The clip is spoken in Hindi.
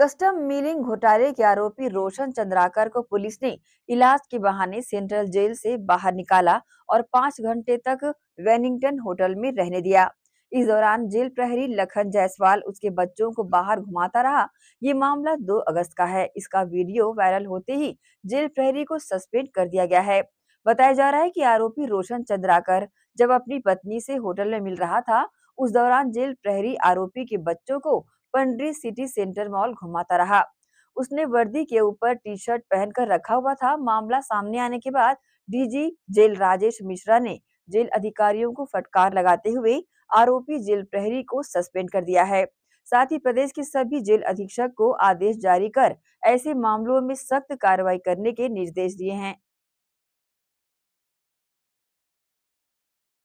कस्टम मिलिंग घोटाले के आरोपी रोशन चंद्राकर को पुलिस ने इलाज के बहाने सेंट्रल जेल से बाहर निकाला और पांच घंटे तक वेनिंगटन होटल में रहने दिया इस दौरान जेल प्रहरी लखन जायसवाल उसके बच्चों को बाहर घुमाता रहा ये मामला 2 अगस्त का है इसका वीडियो वायरल होते ही जेल प्रहरी को सस्पेंड कर दिया गया है बताया जा रहा है कि आरोपी रोशन चंद्राकर जब अपनी पत्नी से होटल में मिल रहा था उस दौरान जेल प्रहरी आरोपी के बच्चों को पंडरी सिटी सेंटर मॉल घुमाता रहा उसने वर्दी के ऊपर टी शर्ट पहनकर रखा हुआ था मामला सामने आने के बाद डीजी जेल राजेश मिश्रा ने जेल अधिकारियों को फटकार लगाते हुए आरोपी जेल प्रहरी को सस्पेंड कर दिया है साथ ही प्रदेश के सभी जेल अधीक्षक को आदेश जारी कर ऐसे मामलों में सख्त कार्रवाई करने के निर्देश दिए हैं